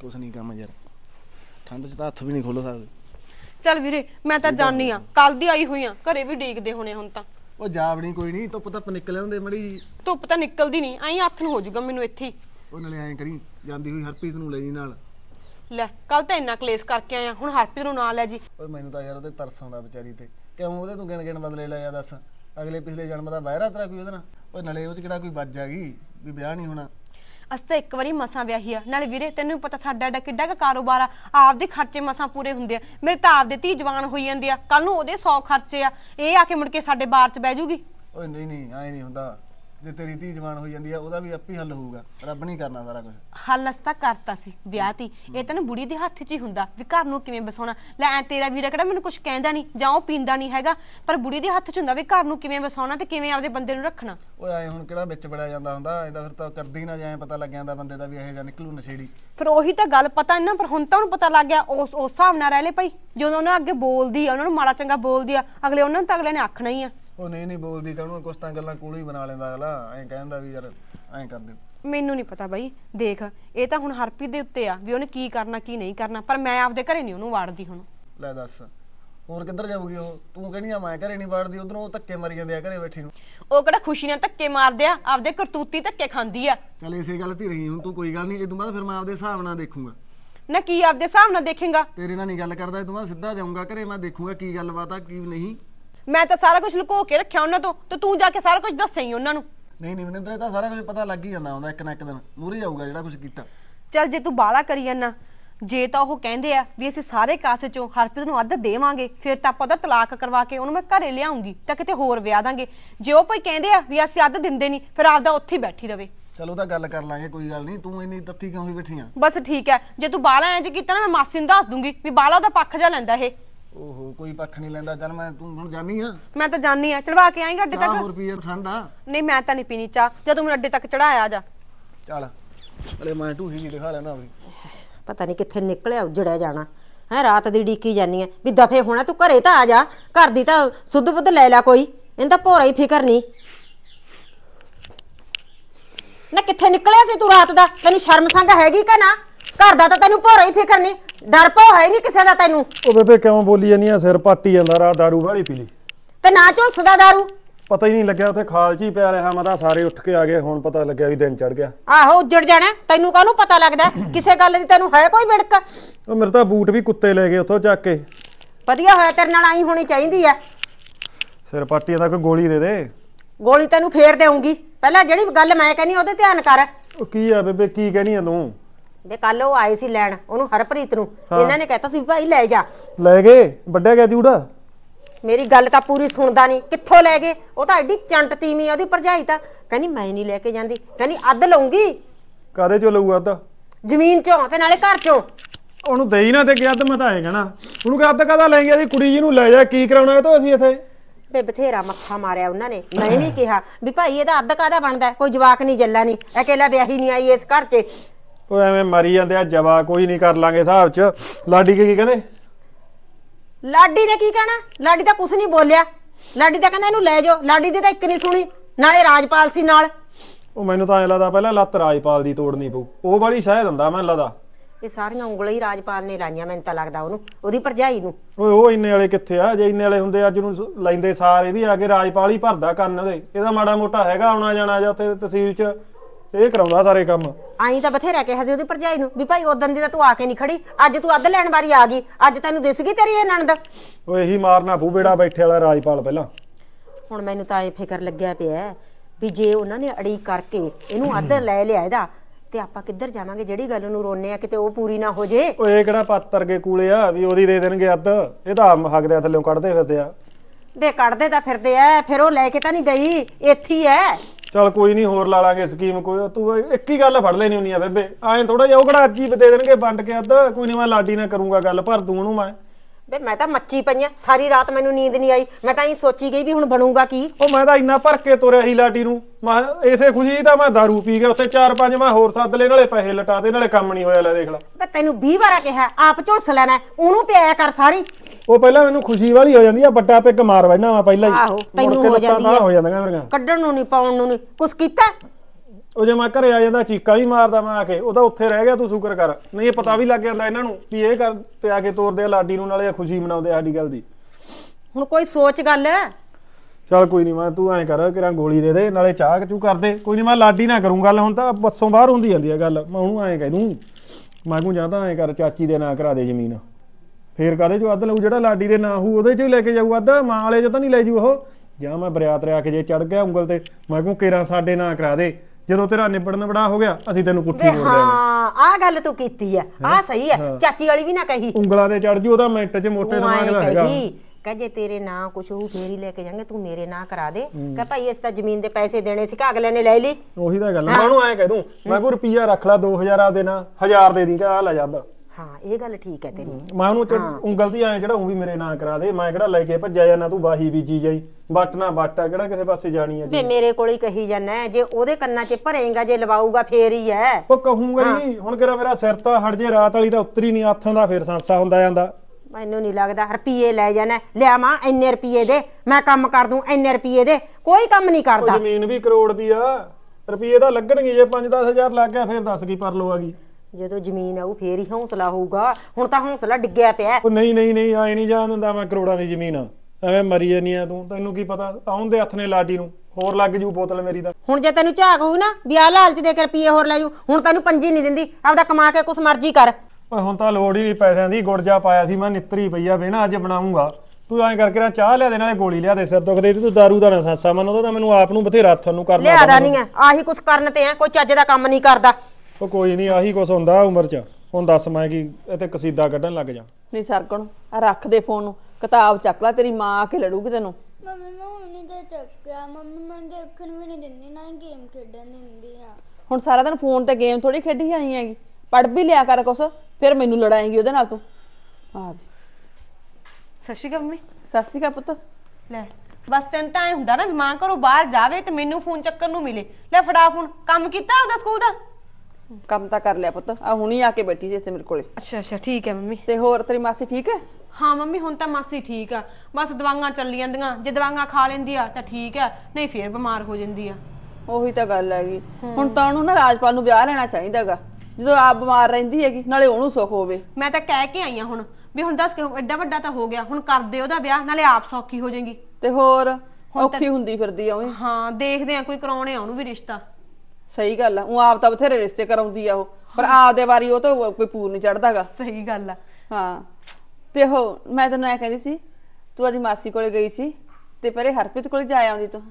ਕੁਛ ਨਹੀਂ ਕੰਮ ਯਾਰ ਠੰਡ 'ਚ ਤਾਂ ਹੱਥ ਵੀ ਨਹੀਂ ਖੋਲ ਸਕਦੇ ਚੱਲ ਵੀਰੇ ਮੈਂ ਤਾਂ ਜਾਣੀ ਆ ਕੱਲ ਦੀ ਆਈ ਹੋਈ ਆ ਘਰੇ ਵੀ ਡੀਕਦੇ ਹੋਣੇ ਹੁਣ ਤਾਂ ਉਹ ਜਾਵਣੀ ਕੋਈ ਨਹੀਂ ਧੁੱਪ ਤਾਂ ਨਿਕਲ ਆਉਂਦੇ ਮੜੀ ਧੁੱਪ ਤਾਂ ਨਿਕਲਦੀ ਨਹੀਂ ਐਂ ਹੱਥ ਨੂੰ ਹੋ ਜੂਗਾ ਮੈਨੂੰ ਇੱਥੇ ਹੀ। ਉਹ ਨਾਲੇ ਐਂ ਕਰੀ ਜਾਂਦੀ ਹੋਈ ਹਰਪ੍ਰੀਤ ਨੂੰ ਲੈ ਜੀ ਨਾਲ ਲੈ ਕੱਲ ਤਾਂ ਇੰਨਾ ਕਲੇਸ਼ ਕਰਕੇ ਆਇਆ ਹੁਣ ਹਰਪ੍ਰੀਤ ਨੂੰ ਨਾਲ ਲੈ ਜੀ ਓਏ ਮੈਨੂੰ ਤਾਂ ਯਾਰ ਉਹਦੇ ਤਰਸ ਆਉਂਦਾ ਵਿਚਾਰੀ ਤੇ ਕਿਉਂ ਉਹਦੇ ਤੂੰ ਗਿਣ ਗਿਣ ਬਦਲੇ ਲਿਆ ਦੱਸ ਅਗਲੇ ਪਿਛਲੇ ਜਨਮ ਦਾ ਵਾਇਰਾ ਤਰਾ ਕੋਈ ਉਹਦੇ ਨਾਲ ਓਏ ਨਾਲੇ ਉਹ ਚ ਕਿਹੜਾ ਕੋਈ ਵੱਜ ਆ ਗਈ ਵੀ ਵਿਆਹ ਨਹੀਂ ਹੋਣਾ ਅਸੀਂ ਤਾਂ ਇੱਕ ਵਾਰੀ ਮਸਾਂ ਵਿਆਹੀ ਆ ਨਾਲੇ ਵੀਰੇ ਤੈਨੂੰ ਪਤਾ ਸਾਡਾ ਐਡਾ ਕਿੱਡਾ ਕੁ ਕਾਰੋਬਾਰ ਆ ਆਪਦੇ ਖਰਚੇ ਮਸਾਂ ਪੂਰੇ ਹੁੰਦੇ ਆ ਮੇਰੇ ਤਾਂ ਆਪਦੇ ਧੀ ਜਵਾਨ ਹੋਈ ਜਾਂਦੇ ਆ ਕੱਲ ਨੂੰ ਉਹਦੇ 100 ਖਰਚੇ ਆ ਇਹ ਆ ਕੇ ਮੁੜ ਕੇ ਸਾਡੇ ਬਾਰ 'ਚ ਬਹਿ ਜੂਗੀ ਓਏ ਨਹੀਂ ਨਹੀਂ ਐ ਨਹੀਂ ਹੁੰਦਾ ਜੇ ਤੇਰੀ ਧੀ ਜਵਾਨ ਹੋ ਜਾਂਦੀ ਆ ਉਹਦਾ ਵੀ ਆਪੇ ਹੱਲ ਹੋਊਗਾ ਰੱਬ ਨਹੀਂ ਕਰਨਾ ਸਾਰਾ ਕੁਝ ਹੱਲ ਅਸਤਾ ਕਰਤਾ ਸੀ ਵਿਆਹ ਤੀ ਇਹ ਤਾਂ ਨਾ ਬੁੜੀ ਦੇ ਹੱਥ 'ਚ ਹੀ ਹੁੰਦਾ ਵੀ ਘਰ ਨੂੰ ਕਿਵੇਂ ਬਸਾਉਣਾ ਲੈ ਐ ਤੇਰਾ ਵੀਰਾ ਕਿਹੜਾ ਮੈਨੂੰ ਕੁਝ ਕਹਿੰਦਾ ਨਹੀਂ ਜਾਂ ਉਹ ਪੀਂਦਾ ਨਹੀਂ ਹੈਗਾ ਪਰ ਬੁੜੀ ਦੇ ਹੱਥ 'ਚ ਹੁੰਦਾ ਵੀ ਘਰ ਨੂੰ ਕਿਵੇਂ ਬਸਾਉਣਾ ਤੇ ਕਿਵੇਂ ਆਪਦੇ ਬੰਦੇ ਨੂੰ ਰੱਖਣਾ ਓਏ ਐ ਹੁਣ ਕਿਹੜਾ ਵਿੱਚ ਵੜਿਆ ਜਾਂਦਾ ਹੁੰਦਾ ਇਹਦਾ ਫਿਰ ਤਾਂ ਕਰਦੀ ਨਾ ਜਾਏ ਪਤਾ ਲੱਗ ਜਾਂਦਾ ਬੰਦੇ ਦਾ ਵੀ ਇਹੋ ਜਿਹਾ ਨਿਕਲੂ ਨਸ਼ੇੜੀ ਫਿਰ ਉਹੀ ਤਾਂ ਗੱਲ ਪਤਾ ਇਹਨਾਂ ਪਰ ਹੁਣ ਤਾਂ ਉਹਨੂੰ ਪਤਾ ਲੱਗ ਗਿਆ ਉਸ ਉਸ ਹਿਸਾਬ ਨਾਲ ਰਹਿ ਲੈ ਭਾਈ ਜਦੋਂ ਉਹਨਾਂ ਅੱਗੇ ਬੋਲਦੀ ਆ ਉਹਨਾਂ ਨੂੰ ਮਾੜਾ ਚੰਗਾ ਬੋਲਦੀ ਆ ਅਗਲੇ ਉਹਨਾਂ ਨੂੰ ਤਾਂ ਅਗਲੇ ਨੇ ਆਖਣਾ ਹੀ ਆ ਉਹ ਨਹੀਂ ਨਹੀਂ ਬੋਲਦੀ ਕਾਹਨੂੰ ਕੁਛ ਤਾਂ ਗੱਲਾਂ ਕੋਲ ਹੀ ਬਣਾ ਲੈਂਦਾ ਅਗਲਾ ਐਂ ਕਹਿੰਦਾ ਵੀ ਯਾਰ ਐਂ ਕਰ ਦੇ ਮੈਨੂੰ ਨਹੀਂ ਪਤਾ ਬਾਈ ਦੇਖ ਇਹ ਤਾਂ ਹੁਣ ਹਰਪੀ ਦੇ ਉੱਤੇ ਆ ਵੀ ਉਹਨੇ ਕੀ ਕਰਨਾ ਕੀ ਨਹੀਂ ਕਰਨਾ ਪਰ ਮੈਂ ਆਪਦੇ ਘਰੇ ਨਹੀਂ ਉਹਨੂੰ ਵਾੜਦੀ ਹੁਣ ਲੈ ਦੱਸ ਹੋਰ ਕਿੱਧਰ ਜਾਊਗੀ ਉਹ ਤੂੰ ਕਹਿੰਦੀ ਆ ਮੈਂ ਘਰੇ ਨਹੀਂ ਵਾੜਦੀ ਉਧਰੋਂ ਉਹ ਧੱਕੇ ਮਾਰੀ ਜਾਂਦੇ ਆ ਘਰੇ ਬੈਠੀ ਨੂੰ ਉਹ ਕਿਹੜਾ ਖੁਸ਼ੀ ਨਾਲ ਧੱਕੇ ਮਾਰਦੇ ਆ ਆਪਦੇ ਕਰਤੂਤੀ ਧੱਕੇ ਖਾਂਦੀ ਆ ਚੱਲ ਇਸੇ ਗੱਲ ਤੇ ਰਹੀ ਹੁਣ ਤੂੰ ਕੋਈ ਗੱਲ ਨਹੀਂ ਇਹ ਤੋਂ ਬਾਅਦ ਫਿਰ ਮੈਂ ਆਪਦੇ ਹਿਸਾਬ ਨਾਲ ਦੇਖੂੰਗਾ ਨਾ ਕੀ ਆਪਦੇ ਹਿਸਾਬ ਨਾਲ ਦੇਖੇਗਾ ਤੇਰੇ ਨਾਲ ਨਹੀਂ ਗੱਲ ਕਰਦਾ ਇਹ ਤੋਂ ਬਾਅਦ ਸਿੱਧਾ ਜਾਊਂਗਾ ਘਰੇ ਮੈਂ ਦੇਖੂੰਗਾ ਕੀ ਗੱਲਬਾਤ ਆ ਕੀ ਨਹੀਂ ਮੈਂ ਤਾਂ ਸਾਰਾ ਕੁਝ ਲੁਕੋ ਕੇ ਰੱਖਿਆ ਉਹਨਾਂ ਤੋਂ ਤੇ ਤੂੰ ਜਾ ਕੇ ਸਾਰਾ ਕੁਝ ਦੱਸਿਆ ਹੀ ਉਹਨਾਂ ਨੂੰ ਨਹੀਂ ਨਹੀਂ ਮਨਿੰਦਰ ਇਹ ਤਾਂ ਸਾਰਾ ਕੁਝ ਪਤਾ ਲੱਗ ਹੀ ਜਾਂਦਾ ਹੁੰਦਾ ਇੱਕ ਨਾ ਇੱਕ ਦਿਨ ਮੂਰੇ ਜਾਊਗਾ ਜਿਹੜਾ ਕੁਝ ਕੀਤਾ ਚੱਲ ਜੇ ਤੂੰ ਬਾਲਾ ਕਰੀ ਜਾਂਦਾ ਜੇ ਤਾਂ ਉਹ ਕਹਿੰਦੇ ਆ ਵੀ ਅਸੀਂ ਸਾਰੇ ਕਾਸੇ ਚੋਂ ਹਰਪ੍ਰੀਤ ਨੂੰ ਅੱਧ ਦੇਵਾਂਗੇ ਫਿਰ ਤਾਂ ਆਪਾਂ ਉਹਦਾ ਤਲਾਕ ਕਰਵਾ ਕੇ ਉਹਨੂੰ ਮੈਂ ਘਰੇ ਲਿਆਉਂਗੀ ਤਾਂ ਕਿਤੇ ਹੋਰ ਵਿਆਹ ਦਾਂਗੇ ਜੇ ਉਹ ਭਾਈ ਕਹਿੰਦੇ ਆ ਵੀ ਅਸੀਂ ਅੱਧ ਦਿੰਦੇ ਨਹੀਂ ਫਿਰ ਆਪਦਾ ਉੱਥੇ ਹੀ ਬੈਠੀ ਰਵੇ ਉਹ ਤਾਂ ਗੱਲ ਕਰ ਲਾਂਗੇ ਕੋਈ ਗੱਲ ਨਹੀਂ ਤੂੰ ਇੰਨੀ ਤੱਤੀ ਕਿਉਂ ਹੀ ਬੈਠੀ ਆ ਬਸ ਠੀਕ ਹੈ ਜੇ ਤੂੰ ਬਾਲਾ ਐਂ ਜੀ ਕੀਤਾ ਨਾ ਮੈਂ ਮਾਸੀ ਨੂੰ ਦੱਸ ਦੂੰਗੀ ਵੀ ਬਾਲਾ ਉਹਦਾ ਪੱਖ ਜਾ ਲੈਂਦਾ ਇਹ ਕੋਈ ਪੱਖ ਨਹੀਂ ਲੈਂਦਾ ਚਲ ਮੈਂ ਤੂੰ ਹੁਣ ਜਾਨੀ ਆ ਮੈਂ ਤਾਂ ਜਾਣੀ ਆ ਚੜਵਾ ਕੇ ਆਏਗਾ ਅੱਡੇ ਤੱਕ ਹੋਰ ਪੀਏ ਠੰਡ ਆ ਨਹੀਂ ਮੈਂ ਤਾਂ ਨਹੀਂ ਪੀਣੀ ਚਾ ਜਦ ਤੂੰ ਅੱਡੇ ਤੱਕ ਚੜਾਇਆ ਜਾ ਚਲ ਅਲੇ ਮੈਂ ਢੂਹੀ ਜੀ ਦਿਖਾ ਲੈਣਾ ਆਪਣੀ ਪਤਾ ਨਹੀਂ ਕਿੱਥੇ ਨਿਕਲਿਆ ਉਜੜਿਆ ਜਾਣਾ ਹੈ ਰਾਤ ਦੀ ਡੀਕੀ ਜਾਨੀ ਐ ਵੀ ਦਫੇ ਹੋਣਾ ਤੂੰ ਘਰੇ ਤਾਂ ਆ ਜਾ ਘਰ ਦੀ ਤਾਂ ਸੁੱਧ ਬੁੱਧ ਲੈ ਲੈ ਕੋਈ ਇਹਦਾ ਭੋਰਾ ਹੀ ਫਿਕਰ ਨਹੀਂ ਨਾ ਕਿੱਥੇ ਨਿਕਲਿਆ ਸੀ ਤੂੰ ਰਾਤ ਦਾ ਤੈਨੂੰ ਸ਼ਰਮ ਸੰਗ ਹੈਗੀ ਕਿ ਨਾ ਘਰ ਦਾ ਤਾਂ ਤੈਨੂੰ ਭੋਰਾ ਹੀ ਫਿਕਰ ਨਹੀਂ ਡਰ ਪਾਉ ਹੈ ਨਹੀਂ ਕਿਸੇ ਦਾ ਤੈਨੂੰ ਉਹ ਬੇਬੇ ਕਿਉਂ ਬੋਲੀ ਜਾਨੀ ਆ ਸਿਰ ਪਾਟੀ ਜਾਂਦਾ ਰਾ दारू ਵਾਲੀ ਪੀ ਲਈ ਤੇ ਨਾ ਝੁਲਸਦਾ दारू ਪਤਾ ਹੀ ਨਹੀਂ ਲੱਗਿਆ ਉੱਥੇ ਖਾਲਚੀ ਪਿਆ ਰਿਹਾ ਮੈਂ ਸਾਰੇ ਉੱਠ ਕੇ ਆ ਗਏ ਹੁਣ ਪਤਾ ਲੱਗਿਆ ਵੀ ਦਿਨ ਚੜ ਗਿਆ ਆਹੋ ਉੱਜੜ ਜਾਣਾ ਤੈਨੂੰ ਕਾਹਨੂੰ ਪਤਾ ਲੱਗਦਾ ਕਿਸੇ ਗੱਲ ਦੀ ਤੈਨੂੰ ਹੈ ਕੋਈ ਵਿੜਕ ਉਹ ਮੇਰੇ ਤਾਂ ਬੂਟ ਵੀ ਕੁੱਤੇ ਲੈ ਗਏ ਉੱਥੋਂ ਚੱਕ ਕੇ ਵਧੀਆ ਹੋਇਆ ਤੇਰੇ ਨਾਲ ਆਈ ਹੋਣੀ ਚਾਹੀਦੀ ਆ ਸਿਰ ਪਾਟੀ ਦਾ ਕੋਈ ਗੋਲੀ ਦੇ ਦੇ ਗੋਲੀ ਤੈਨੂੰ ਫੇਰ ਦੇਉਂਗੀ ਪਹਿਲਾਂ ਜਿਹੜੀ ਗੱਲ ਮੈਂ ਕਹਿਨੀ ਉਹਦੇ ਧਿਆਨ ਕਰ ਉਹ ਕੀ ਆ ਬੇਬੇ ਕੀ ਕਹਿਣੀ ਆ ਤੂੰ ਵੇ ਕੱਲ ਉਹ ਆਏ ਸੀ ਲੈਣ ਉਹਨੂੰ ਹਰਪ੍ਰੀਤ ਨੂੰ ਇਹਨਾਂ ਨੇ ਕਹਿਤਾ ਸੀ ਭਾਈ ਲੈ ਜਾ ਲੈ ਗਏ ਵੱਡਾ ਗਿਆ ਦਿਉੜਾ ਮੇਰੀ ਗੱਲ ਤਾਂ ਪੂਰੀ ਸੁਣਦਾ ਨਹੀਂ ਕਿੱਥੋਂ ਲੈ ਗਏ ਉਹ ਤਾਂ ਐਡੀ ਚੰਟ ਤੀਵੀਂ ਉਹਦੀ ਪਰਜਾਈ ਤਾਂ ਕਹਿੰਦੀ ਮੈਂ ਨਹੀਂ ਲੈ ਕੇ ਜਾਂਦੀ ਕਹਿੰਦੀ ਅੱਧ ਲਊਂਗੀ ਕਾਦੇ ਚੋਂ ਲਊਗਾ ਅੱਧ ਜ਼ਮੀਨ ਚੋਂ ਤੇ ਨਾਲੇ ਘਰ ਚੋਂ ਉਹਨੂੰ ਦੇਈ ਨਾ ਤੇ ਗਿਆ ਤਾਂ ਮੈਂ ਤਾਂ ਐ ਕਹਿਣਾ ਉਹਨੂੰ ਕਿਹਾ ਅੱਧ ਕਾਦਾ ਲੈਂਗੇ ਅਸੀਂ ਕੁੜੀ ਜੀ ਨੂੰ ਲੈ ਜਾ ਕੀ ਕਰਾਉਣਾ ਹੈ ਤੋ ਅਸੀਂ ਇੱਥੇ ਬੇ ਬਥੇਰਾ ਮੱਥਾ ਮਾਰਿਆ ਉਹਨਾਂ ਨੇ ਮੈਂ ਵੀ ਕਿਹਾ ਵੀ ਭਾਈ ਇਹਦਾ ਅੱਧ ਕਾਦਾ ਬਣਦਾ ਕੋਈ ਜਵਾਕ ਨਹੀਂ ਜੱਲਾ ਨਹੀਂ ਇਕੱਲਾ ਵਿਆਹੀ ਨਹੀਂ ਆਈ ਇਸ ਘਰ 'ਚ ਉਹ ਐਵੇਂ ਮਰੀ ਜਾਂਦੇ ਆ ਜਵਾ ਕੋਈ ਨਹੀਂ ਕਰ ਲਾਂਗੇ ਹਿਸਾਬ 'ਚ ਲਾਡੀ ਕੀ ਕਹਿੰਦੇ ਲਾਡੀ ਨੇ ਕੀ ਕਹਿਣਾ ਲਾਡੀ ਤਾਂ ਕੁਝ ਨਹੀਂ ਬੋਲਿਆ ਲਾਡੀ ਤਾਂ ਕਹਿੰਦਾ ਇਹਨੂੰ ਲੈ ਜਾਓ ਲਾਡੀ ਦੀ ਤਾਂ ਇੱਕ ਨਹੀਂ ਸੁਣੀ ਨਾਲੇ ਰਾਜਪਾਲ ਸੀ ਨਾਲ ਉਹ ਮੈਨੂੰ ਤਾਂ ਐ ਲੱਗਦਾ ਪਹਿਲਾਂ ਲੱਤ ਰਾਜਪਾਲ ਦੀ ਤੋੜਨੀ ਪਊ ਉਹ ਵਾਲੀ ਸ਼ਾਇਦ ਹੁੰਦਾ ਮੈਨੂੰ ਲੱਗਦਾ ਇਹ ਸਾਰੀਆਂ ਉਂਗਲਾਂ ਹੀ ਰਾਜਪਾਲ ਨੇ ਲਾਈਆਂ ਮੈਨੂੰ ਤਾਂ ਲੱਗਦਾ ਉਹਨੂੰ ਉਹਦੀ ਭਰਜਾਈ ਨੂੰ ਓਏ ਉਹ ਇੰਨੇ ਵਾਲੇ ਕਿੱਥੇ ਆ ਜੇ ਇੰਨੇ ਵਾਲੇ ਹੁੰਦੇ ਅੱਜ ਨੂੰ ਲੈਂਦੇ ਸਾਰ ਇਹਦੀ ਆ ਕੇ ਰਾਜਪਾਲ ਹੀ ਭਰਦਾ ਕੰਨ ਉਹਦੇ ਇਹਦਾ ਮਾੜਾ ਮੋਟਾ ਹੈਗਾ ਆਉਣਾ ਜਾਣਾ ਜਾਂ ਉੱਥੇ ਤਹਿਸੀਲ 'ਚ ਇਹ ਕਰਾਉਂਦਾ ਸਾਰੇ ਕੰਮ ਆਈ ਤਾਂ ਬਥੇਰਾ ਕਿਹਾ ਸੀ ਉਹਦੀ ਭਰਜਾਈ ਨੂੰ ਵੀ ਭਾਈ ਉਦੋਂ ਦੀ ਤਾਂ ਤੂੰ ਆ ਕੇ ਨਹੀਂ ਖੜੀ ਅੱਜ ਤੂੰ ਅੱਧ ਲੈਣ ਵਾਰੀ ਆ ਗਈ ਅੱਜ ਤੈਨੂੰ ਦਿਸ ਗਈ ਤੇਰੀ ਇਹ ਨਣਦ ਉਹ ਇਹੀ ਮਾਰਨਾ ਫੂਬੇੜਾ ਬੇੜਾ ਬੈਠੇ ਵਾਲਾ ਰਾਜਪਾਲ ਪਹਿਲਾਂ ਹੁਣ ਮੈਨੂੰ ਤਾਂ ਇਹ ਫਿਕਰ ਲੱਗਿਆ ਪਿਆ ਵੀ ਜੇ ਉਹਨਾਂ ਨੇ ਅੜੀ ਕਰਕੇ ਇਹਨੂੰ ਅੱਧ ਲੈ ਲਿਆ ਇਹਦਾ ਤੇ ਆਪਾਂ ਕਿੱਧਰ ਜਾਵਾਂਗੇ ਜਿਹੜੀ ਗੱਲ ਨੂੰ ਰੋਣੇ ਆ ਕਿਤੇ ਉਹ ਪੂਰੀ ਨਾ ਹੋ ਜੇ ਓਏ ਕਿਹੜਾ ਪਾਤਰ ਕੇ ਕੂਲੇ ਆ ਵੀ ਉਹਦੀ ਦੇ ਦੇਣਗੇ ਅੱਧ ਇਹ ਤਾਂ ਹੱਕਦੇ ਆ ਥੱਲੇੋਂ ਕੱਢਦੇ ਫਿਰਦੇ ਆ ਦੇ ਕੱਢਦੇ ਤਾਂ ਫਿਰਦੇ ਆ ਫਿਰ ਉਹ ਲੈ ਕੇ ਤਾਂ ਨਹੀਂ ਗਈ ਇੱਥੇ ਹੀ ਐ ਚਲ ਕੋਈ ਨਹੀਂ ਹੋਰ ਲਾ ਲਾਂਗੇ ਸਕੀਮ ਕੋਈ ਤੂੰ ਇੱਕ ਹੀ ਗੱਲ ਫੜ ਲੈਣੀ ਹੁੰਨੀ ਆ ਬੇਬੇ ਐਂ ਥੋੜਾ ਜਿਹਾ ਉਹ ਕਿਹੜਾ ਅੱਜ ਹੀ ਦੇ ਦੇਣਗੇ ਵੰਡ ਕੇ ਅੱਧ ਕੋਈ ਨਹੀਂ ਮੈਂ ਲਾਡੀ ਨਾਲ ਕਰੂੰਗਾ ਗੱਲ ਭਰ ਦੂੰ ਉਹਨੂੰ ਮੈਂ ਬੇ ਮੈਂ ਤਾਂ ਮੱਚੀ ਪਈ ਆ ਸਾਰੀ ਰਾਤ ਮੈਨੂੰ ਨੀਂਦ ਨਹੀਂ ਆਈ ਮੈਂ ਤਾਂ ਇਹ ਸੋਚੀ ਗਈ ਵੀ ਹੁਣ ਬਣੂਗਾ ਕੀ ਉਹ ਮੈਂ ਤਾਂ ਇੰਨਾ ਭਰ ਕੇ ਤੁਰਿਆ ਸੀ ਲਾਡੀ ਨੂੰ ਮੈਂ ਇਸੇ ਖੁਸ਼ੀ ਤਾਂ ਮੈਂ दारू ਪੀ ਗਿਆ ਉੱਥੇ ਚਾਰ ਪੰਜ ਮੈਂ ਹੋਰ ਸੱਦ ਲੈ ਨਾਲੇ ਪੈਸੇ ਲਟਾ ਦੇ ਨਾਲੇ ਕੰਮ ਨਹੀਂ ਹੋਇਆ ਲੈ ਦੇਖ ਲੈ ਬੇ ਤੈਨੂੰ 20 ਵਾਰਾ ਕਿਹਾ ਆਪ ਝੁਲਸ ਲੈਣਾ ਉਹਨੂੰ ਪਿਆਇਆ ਕਰ ਸਾਰੀ ਉਹ ਪਹਿਲਾਂ ਮੈਨੂੰ ਖੁਸ਼ੀ ਵਾਲੀ ਹੋ ਜਾਂਦੀ ਆ ਬੱਟਾ ਪਿੱਕ ਮਾਰ ਬੈਣਾ ਵਾ ਪਹਿਲਾਂ ਹੀ ਆਹੋ, ਤੈਨੂੰ ਹੋ ਜਾਂਦੀ ਆ। ਹੋ ਜਾਂਦੀਆਂ ਮੇਰੀਆਂ ਕੱਢਣ ਨੂੰ ਨਹੀਂ ਪਾਉਣ ਨੂੰ ਨਹੀਂ ਕੁਛ ਕੀਤਾ ਉਹ ਜੇ ਮੈਂ ਘਰੇ ਆ ਜਾਂਦਾ ਚੀਕਾ ਵੀ ਮਾਰਦਾ ਮੈਂ ਆ ਕੇ ਉਹਦਾ ਉੱਥੇ ਰਹਿ ਗਿਆ ਤੂੰ ਸ਼ੁਕਰ ਕਰ ਨਹੀਂ ਇਹ ਪਤਾ ਵੀ ਲੱਗ ਜਾਂਦਾ ਇਹਨਾਂ ਨੂੰ ਵੀ ਇਹ ਕਰ ਤੇ ਆ ਕੇ ਤੋਰਦੇ ਆ ਲਾਡੀ ਨੂੰ ਨਾਲੇ ਖੁਸ਼ੀ ਮਨਾਉਂਦੇ ਆ ਸਾਡੀ ਗੱਲ ਦੀ ਹੁਣ ਕੋਈ ਸੋਚ ਗੱਲ ਚੱਲ ਕੋਈ ਨਹੀਂ ਮੈਂ ਤੂੰ ਐਂ ਕਰ ਕਿਰਾਂ ਗੋਲੀ ਦੇ ਦੇ ਨਾਲੇ ਚਾਹ ਚੂ ਕਰ ਦੇ ਕੋਈ ਨਹੀਂ ਮੈਂ ਲਾਡੀ ਨਾ ਕਰੂੰ ਗੱਲ ਹੁਣ ਤਾਂ ਬੱਸੋਂ ਬਾਹਰ ਹੁੰਦੀ ਜਾਂਦੀ ਆ ਗੱਲ ਮੈਂ ਉਹਨੂੰ ਐਂ ਕਹਿ ਦੂੰ ਮੈਂ ਕਹੂੰ ਜਾਂਦਾ ਐਂ ਕਰ ਚਾਚੀ ਦੇ ਨਾਂ ਕਰਾ ਦੇ ਜ਼ਮੀਨ ਫੇਰ ਕਾਦੇ ਜੋ ਅੱਧ ਲਊ ਜਿਹੜਾ ਲਾਡੀ ਦੇ ਨਾਂ ਹੂ ਉਹਦੇ ਚੋਂ ਹੀ ਲੈ ਕੇ ਜਾਊ ਅੱਧ ਮਾਂ ਵਾਲੇ ਚੋਂ ਤਾਂ ਨਹੀਂ ਲੈ ਜੂ ਉਹ ਜਾਂ ਮੈਂ ਬਰਿਆਤ ਰਿਆ ਕੇ ਜੇ ਚੜ ਗਿਆ ਉਂਗਲ ਤੇ ਮੈਂ ਕਿਉਂ ਕੇਰਾ ਸਾਡੇ ਨਾਂ ਕਰਾ ਦੇ ਜਦੋਂ ਤੇਰਾ ਨਿਬੜਨ ਬੜਾ ਹੋ ਗਿਆ ਅਸੀਂ ਤੈਨੂੰ ਪੁੱਠੀ ਮੋੜ ਦੇਣੀ ਹਾਂ ਆ ਗੱਲ ਤੂੰ ਕੀਤੀ ਆ ਆ ਸਹੀ ਆ ਚਾਚੀ ਵਾਲੀ ਵੀ ਨਾ ਕਹੀ ਉਂਗਲਾਂ ਤੇ ਚੜ ਜੂ ਉਹਦਾ ਮਿੰਟ 'ਚ ਮੋਟੇ ਦਿਮਾਗ ਦਾ ਹੈਗਾ ਕਹੇ ਤੇਰੇ ਨਾਂ ਕੁਛ ਉਹ ਫੇਰ ਹੀ ਲੈ ਕੇ ਜਾਗੇ ਤੂੰ ਮੇਰੇ ਨਾਂ ਕਰਾ ਦੇ ਕਹ ਭਾਈ ਇਸ ਤਾਂ ਜ਼ਮੀਨ ਦੇ ਪੈਸੇ ਦੇਣੇ ਸੀ ਕਾ ਅਗਲੇ ਨੇ ਲੈ ਲਈ ਉਹੀ ਤਾਂ ਗੱਲ ਮੈਂ ਉਹਨੂੰ ਐਂ ਕਹਿ ਦੂੰ ਮੈਂ ਕੋ ਰੁਪਈਆ ਰੱਖ ਲਾ 2000 ਆ ਦੇਣਾ 1000 ਦੇ ਦੀ ਕਾ ਲੈ ਜਾਂਦਾ ਹਾਂ ਇਹ ਗੱਲ ਠੀਕ ਹੈ ਤੇਰੀ ਮੈਂ ਉਹਨੂੰ ਉਂਗਲ ਦੀ ਐ ਜਿਹੜਾ ਉਹ ਵੀ ਮੇਰੇ ਨਾਂ ਕਰਾ ਦੇ ਮੈਂ ਕਿਹੜਾ ਲੈ ਕੇ ਭੱਜਿਆ ਜਾਣਾ ਤੂੰ ਬਾਹੀ ਬੀਜੀ ਜਾਈ ਵੱਟ ਨਾ ਵੱਟਾ ਕਿਹੜਾ ਕਿਸੇ ਪਾਸੇ ਜਾਣੀ ਹੈ ਜੀ ਮੇਰੇ ਕੋਲ ਹੀ ਕਹੀ ਜਾਣਾ ਜੇ ਉਹਦੇ ਕੰਨਾਂ 'ਚ ਭਰੇਗਾ ਜੇ ਲਵਾਊਗਾ ਫੇਰ ਹੀ ਐ ਉਹ ਕਹੂੰਗਾ ਨਹੀਂ ਹੁਣ ਕਿਰਾ ਮੇਰਾ ਸਿਰ ਤਾਂ ਹਟ ਜੇ ਰਾਤ ਵਾਲੀ ਤਾਂ ਉਤਰੀ ਨਹੀਂ ਆਥਾਂ ਦਾ ਫੇਰ ਸੰਸਾ ਹੁੰਦਾ ਜਾਂਦਾ ਮੈਨੂੰ ਨਹੀਂ ਲੱਗਦਾ ਰੁਪਏ ਲੈ ਜਾਣਾ ਲਿਆ ਮਾਂ ਇੰਨੇ ਰੁਪਏ ਦੇ ਮੈਂ ਕੰਮ ਕਰ ਦੂੰ ਇੰਨੇ ਰੁਪਏ ਦੇ ਕੋਈ ਕੰਮ ਨਹੀਂ ਕਰਦਾ ਜ਼ਮੀਨ ਵੀ ਕਰੋੜ ਦੀ ਆ ਰੁਪਏ ਦਾ ਲੱਗਣਗੇ ਜੇ 5-10000 ਲੱਗ ਗਿਆ ਫੇਰ ਦੱਸ ਕੀ ਪਰ ਲੋ ਆਗੀ ਜਦੋਂ ਜ਼ਮੀਨ ਆਊ ਫੇਰ ਹੀ ਹੌਸਲਾ ਹੋਊਗਾ ਹੁਣ ਤਾਂ ਹੌਸਲਾ ਡਿੱਗਿਆ ਪਿਆ ਉਹ ਨਹੀਂ ਨਹੀਂ ਨਹੀਂ ਆਏ ਨਹੀਂ ਜਾਣ ਦਿੰਦਾ ਮੈਂ ਕਰੋੜਾਂ ਦੀ ਜ਼ਮੀਨ ਐਵੇਂ ਮਰੀ ਜਾਨੀ ਆ ਤੂੰ ਤੈਨੂੰ ਕੀ ਪਤਾ ਆਉਣ ਦੇ ਹੱਥ ਨੇ ਲਾਡੀ ਨੂੰ ਹੋਰ ਲੱਗ ਜੂ ਬੋਤਲ ਮੇਰੀ ਦਾ ਹੁਣ ਜੇ ਤੈਨੂੰ ਝਾਕ ਹੋਊ ਨਾ ਵੀ ਆਹ ਲਾਲਚ ਦੇ ਕੇ ਰੁਪਈਏ ਹੋਰ ਲੈ ਜੂ ਹੁਣ ਤੈਨੂੰ ਪੰਜੀ ਨਹੀਂ ਦਿੰਦੀ ਆਪਦਾ ਕਮਾ ਕੇ ਕੁਛ ਮਰਜ਼ੀ ਕਰ ਓਏ ਹੁਣ ਤਾਂ ਲੋੜ ਹੀ ਨਹੀਂ ਪੈਸਿਆਂ ਦੀ ਗੁੜਜਾ ਪਾਇਆ ਸੀ ਮੈਂ ਨਿੱਤਰੀ ਪਈਆ ਬੇਣਾ ਅੱਜ ਬਣਾਉਂਗਾ ਤੂੰ ਐਂ ਕਰਕੇ ਨਾ ਚਾਹ ਲਿਆ ਦੇ ਨਾਲੇ ਗੋਲੀ ਲਿਆ ਦੇ ਸਿਰ ਦੇ ਦੀ ਤੂੰ ਦਾਰੂ ਦਾ ਨਾ ਸਾਸਾ ਉਹਦਾ ਤਾਂ ਮੈਨੂੰ ਆਪ ਨੂੰ ਬਥੇਰਾ ਹੱਥਾਂ ਕਰਨਾ ਲਿਆਦਾ ਨਹੀਂ ਆਹੀ ਕੁਛ ਕਰਨ ਤੇ ਆ ਕੋਈ ਚੱਜ ਦਾ ਕੰਮ ਨਹੀਂ ਕਰਦਾ ਉਹ ਕੋਈ ਨਹੀਂ ਆਹੀ ਕੁਝ ਹੁੰਦਾ ਉਮਰ 'ਚ ਹੁਣ ਦੱਸ ਮੈਂ ਕੀ ਇੱਥੇ ਕਸੀਦਾ ਕੱਢਣ ਲੱਗ ਜਾ ਨਹੀਂ ਸਰਕਣ ਆ ਰੱਖ ਦੇ ਫੋਨ ਨੂੰ ਕਿਤਾਬ ਚੱਕ ਲੈ ਤੇਰੀ ਮਾਂ ਆ ਕੇ ਲੜੂਗੀ ਤੈਨੂੰ ਮੰਮੀ ਮੈਂ ਨਹੀਂ ਤੇ ਚੱਕਿਆ ਮੰਮੀ ਮੈਨੂੰ ਦੇਖਣ ਵੀ ਨਹੀਂ ਦਿੰਦੀ ਨਾ ਗੇਮ ਖੇਡਣ ਦਿੰਦੀ ਆ ਹੁਣ ਸਾਰਾ ਦਿਨ ਫੋਨ ਤੇ ਗੇਮ ਥੋੜੀ ਖੇਡੀ ਆਈ ਹੈਗੀ ਪੜ ਵੀ ਲਿਆ ਕਰ ਕੁਛ ਫਿਰ ਮੈਨੂੰ ਲੜਾਏਂਗੀ ਉਹਦੇ ਨਾਲ ਤੂੰ ਆ ਜੀ ਸੱਸੀ ਕਾ ਮੰਮੀ ਸਤਿ ਕਾ ਪੁੱਤ ਲੈ ਬਸ ਤੈਨੂੰ ਤਾਂ ਐ ਹੁੰਦਾ ਨਾ ਮਾਂ ਘਰੋਂ ਬਾਹਰ ਜਾਵੇ ਤੇ ਮੈਨੂੰ ਫੋਨ ਚੱਕਰ ਨੂੰ ਮਿਲੇ ਲੈ ਫੜਾ ਫੋਨ ਕੰਮ ਕੀਤਾ ਉਹਦਾ ਸਕੂਲ ਦਾ ਕੰਮ ਤਾਂ ਕਰ ਲਿਆ ਪੁੱਤ ਆ ਹੁਣੀ ਆ ਕੇ ਬੈਠੀ ਸੀ ਇੱਥੇ ਮੇਰੇ ਕੋਲੇ ਅੱਛਾ ਅੱਛਾ ਠੀਕ ਹੈ ਮੰਮੀ ਤੇ ਹੋਰ ਤੇਰੀ ਮਾਸੀ ਠੀਕ ਹੈ ਹਾਂ ਮੰਮੀ ਹੁਣ ਤਾਂ ਮਾਸੀ ਠੀਕ ਆ ਬਸ ਦਵਾਈਆਂ ਚੱਲੀ ਜਾਂਦੀਆਂ ਜੇ ਦਵਾਈਆਂ ਖਾ ਲੈਂਦੀ ਆ ਤਾਂ ਠੀਕ ਆ ਨਹੀਂ ਫੇਰ ਬਿਮਾਰ ਹੋ ਜਾਂਦੀ ਆ ਉਹੀ ਤਾਂ ਗੱਲ ਹੈਗੀ ਹੁਣ ਤਾਂ ਉਹਨੂੰ ਨਾ ਰਾਜਪਾਲ ਨੂੰ ਵਿਆਹ ਲੈਣਾ ਚਾਹੀਦਾਗਾ ਜਦੋਂ ਆਪ ਬਿਮਾਰ ਰਹਿੰਦੀ ਹੈਗੀ ਨਾਲੇ ਉਹਨੂੰ ਸੁੱਖ ਹੋਵੇ ਮੈਂ ਤਾਂ ਕਹਿ ਕੇ ਆਈ ਆ ਹੁਣ ਵੀ ਹੁਣ ਦੱਸ ਕਿਉਂ ਐਡਾ ਵੱਡਾ ਤਾਂ ਹੋ ਗਿਆ ਹੁਣ ਕਰਦੇ ਉਹਦਾ ਵਿਆਹ ਨਾਲੇ ਆਪ ਸੌਖੀ ਹੋ ਜਾਏਗੀ ਤੇ ਹੋਰ ਔਖੀ ਹੁੰਦੀ ਫਿਰਦੀ ਆ ਉਹ ਹਾਂ ਦੇਖਦੇ ਆ ਕੋਈ ਕਰਾਉਣੇ ਆ ਉਹਨੂੰ ਵੀ ਰਿਸ਼ਤਾ ਸਹੀ ਗੱਲ ਆ ਉਹ ਆਪ ਤਾਂ ਬਥੇਰੇ ਰਿਸ਼ਤੇ ਕਰਾਉਂਦੀ ਆ ਉਹ ਪਰ ਆਪ ਦੇ ਵਾਰੀ ਉਹ ਤਾਂ ਕੋਈ ਪੂਰ ਨਹੀਂ ਚੜਦਾਗਾ ਸਹੀ ਗੱਲ ਆ ਹਾਂ ਤੇ ਉਹ ਮੈਂ ਤੈਨੂੰ ਐ ਕਹਿੰਦੀ ਸੀ ਤੂੰ ਆਦੀ ਮਾਸੀ ਕੋਲੇ ਗਈ ਸੀ ਤੇ ਪਰੇ ਹਰਪ੍ਰੀਤ ਕੋਲੇ ਜਾਇਆ ਆਉਂਦੀ ਤੂੰ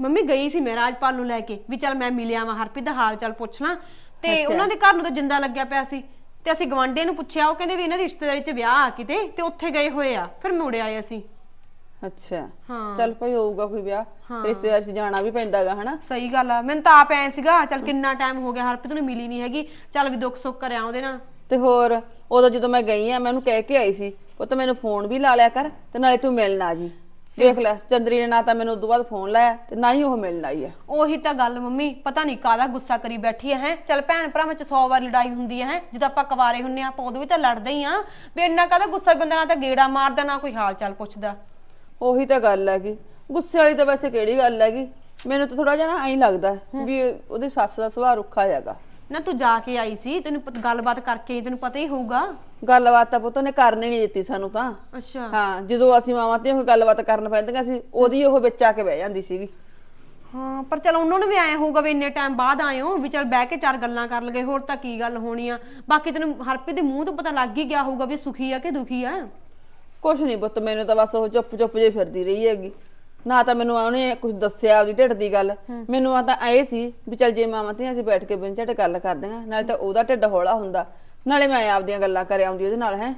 ਮੰਮੀ ਗਈ ਸੀ ਮੈਂ ਰਾਜਪਾਲ ਨੂੰ ਲੈ ਕੇ ਵੀ ਚੱਲ ਮੈਂ ਮਿਲਿਆ ਵਾਂ ਹਰਪ੍ਰੀਤ ਦਾ ਹਾਲ ਚਾਲ ਪੁੱਛਣਾ ਤੇ ਉਹਨਾਂ ਦੇ ਘਰ ਨੂੰ ਤਾਂ ਜਿੰਦਾ ਲੱਗਿਆ ਪਿਆ ਸੀ ਤੇ ਅਸੀਂ ਗਵਾਂਡੇ ਨੂੰ ਪੁੱਛਿਆ ਉਹ ਕਹਿੰਦੇ ਵੀ ਇਹਨਾਂ ਦੀ ਰਿਸ਼ਤੇਦਾਰੀ 'ਚ ਵਿਆਹ ਆ ਕਿਤੇ ਤੇ ਉੱਥੇ ਗਏ ਹੋਏ ਆ ਫਿਰ ਮੁੜ ਆਏ ਅਸੀਂ ਅੱਛਾ ਹਾਂ ਚੱਲ ਭਾਈ ਹੋਊਗਾ ਕੋਈ ਵਿਆਹ ਰਿਸ਼ਤੇਦਾਰ 'ਚ ਜਾਣਾ ਵੀ ਪੈਂਦਾਗਾ ਹਨਾ ਸਹੀ ਗੱਲ ਆ ਮੈਨੂੰ ਤਾਂ ਆਪ ਐ ਸੀਗਾ ਚੱਲ ਕਿੰਨਾ ਟਾਈਮ ਹੋ ਗਿਆ ਹਰਪ੍ਰੀਤ ਨੂੰ ਮਿਲੀ ਨਹੀਂ ਹੈਗੀ ਚੱਲ ਵੀ ਦੁੱਖ ਸੁੱਖ ਕਰਿਆ ਉਹਦੇ ਨਾਲ ਤੇ ਹੋਰ ਉਦੋਂ ਜਦੋਂ ਮੈਂ ਗਈ ਆ ਮੈਂ ਉਹਨੂੰ ਕਹਿ ਕੇ ਆਈ ਸੀ ਉਹ ਤਾਂ ਮੈਨੂੰ ਫੋਨ ਵੀ ਲਾ ਲਿਆ ਕਰ ਤੇ ਨਾਲੇ ਤੂੰ ਮਿਲਣ ਆ ਜੀ ਦੇਖ ਲੈ ਚੰਦਰੀ ਨੇ ਨਾ ਤਾਂ ਮੈਨੂੰ ਉਦੋਂ ਬਾਅਦ ਫੋਨ ਲਾਇਆ ਤੇ ਨਾ ਹੀ ਉਹ ਮਿਲਣ ਆਈ ਐ ਉਹੀ ਤਾਂ ਗੱਲ ਮੰਮੀ ਪਤਾ ਨਹੀਂ ਕਾਹਦਾ ਗੁੱਸਾ ਕਰੀ ਬੈਠੀ ਹੈ ਚੱਲ ਭੈਣ ਭਰਾਵਾਂ ਵਿੱਚ 100 ਵਾਰ ਲੜਾਈ ਹੁੰਦੀ ਹੈ ਜਦੋਂ ਆਪਾਂ ਕੁਵਾਰੇ ਹੁੰਨੇ ਆ ਆਪਾਂ ਉਦੋਂ ਵੀ ਤਾਂ ਲੜਦੇ ਹੀ ਆ ਵੀ ਇੰਨਾ ਕਾਹਦਾ ਗੁੱਸਾ ਬੰਦਾ ਨਾਲ ਤਾਂ ਗੇੜਾ ਮਾਰਦਾ ਨਾ ਕੋਈ ਹਾਲ ਚਾਲ ਪੁੱਛਦਾ ਉਹੀ ਤਾਂ ਗੱਲ ਹੈਗੀ ਗੁੱਸੇ ਵਾਲੀ ਤਾਂ ਵੈਸੇ ਕਿਹੜੀ ਗੱਲ ਹੈਗੀ ਮੈਨੂੰ ਤਾਂ ਥੋੜਾ ਜਿਹਾ ਨਾ ਐਂ ਲੱਗਦਾ ਵੀ ਉਹਦੀ ਸੱਸ ਦਾ ਸੁਭਾਅ ਰੁੱਖਾ ਹੈਗਾ ਨਾ ਤੂੰ ਜਾ ਕੇ ਆਈ ਸੀ ਤੈਨੂੰ ਪਤ- ਗੱਲਬਾਤ ਕਰਕੇ ਤੈਨੂੰ ਪਤਾ ਹੀ ਹੋਊਗਾ ਗੱਲਬਾਤ ਤਾਂ ਪੁੱਤ ਉਹਨੇ ਕਰਨੀ ਨਹੀਂ ਦਿੱਤੀ ਸਾਨੂੰ ਤਾਂ ਅੱਛਾ ਹਾਂ ਜਦੋਂ ਅਸੀਂ ਮਾਵਾਂ ਤੇ ਉਹ ਗੱਲਬਾਤ ਕਰਨ ਪੈਂਦੀਆਂ ਸੀ ਉਹਦੀ ਉਹ ਵਿੱਚ ਆ ਕੇ ਬਹਿ ਜਾਂਦੀ ਸੀਗੀ ਹਾਂ ਪਰ ਚਲ ਉਹਨਾਂ ਨੂੰ ਵੀ ਆਏ ਹੋਊਗਾ ਵੀ ਇੰਨੇ ਟਾਈਮ ਬਾਅਦ ਆਏ ਹੋ ਵੀ ਚਲ ਬਹਿ ਕੇ ਚਾਰ ਗੱਲਾਂ ਕਰ ਲਗੇ ਹੋਰ ਤਾਂ ਕੀ ਗੱਲ ਹੋਣੀ ਆ ਬਾਕੀ ਤੈਨੂੰ ਹਰਪ੍ਰੀਤ ਦੇ ਮੂੰਹ ਤੋਂ ਪਤਾ ਲੱਗ ਹੀ ਗਿਆ ਹੋਊਗਾ ਵੀ ਸੁਖੀ ਆ ਕਿ ਦੁਖੀ ਆ ਕੁਛ ਨਹੀਂ ਬੁੱਤ ਮੈਨੂੰ ਤਾਂ ਬਸ ਉਹ ਚੁੱਪ ਚੁੱਪ ਜੇ ਫਿਰਦੀ ਰਹੀ ਹੈਗੀ ਨਾ ਤਾਂ ਮੈਨੂੰ ਉਹਨੇ ਕੁਝ ਦੱਸਿਆ ਉਹਦੀ ਢਿੱਡ ਦੀ ਗੱਲ ਮੈਨੂੰ ਆ ਤਾਂ ਆਏ ਸੀ ਵੀ ਚੱਲ ਜੇ ਮਾਵਾਂ ਤੇ ਅਸੀਂ ਬੈਠ ਕੇ ਬਿੰਚਟ ਗੱਲ ਕਰਦੇ ਆਂ ਨਾਲੇ ਤਾਂ ਉਹਦਾ ਢਿੱਡ ਹੌਲਾ ਹੁੰਦਾ ਨਾਲੇ ਮੈਂ ਆਪਦੀਆਂ ਗੱਲਾਂ ਕਰ ਆਉਂਦੀ ਉਹਦੇ ਨਾਲ ਹੈ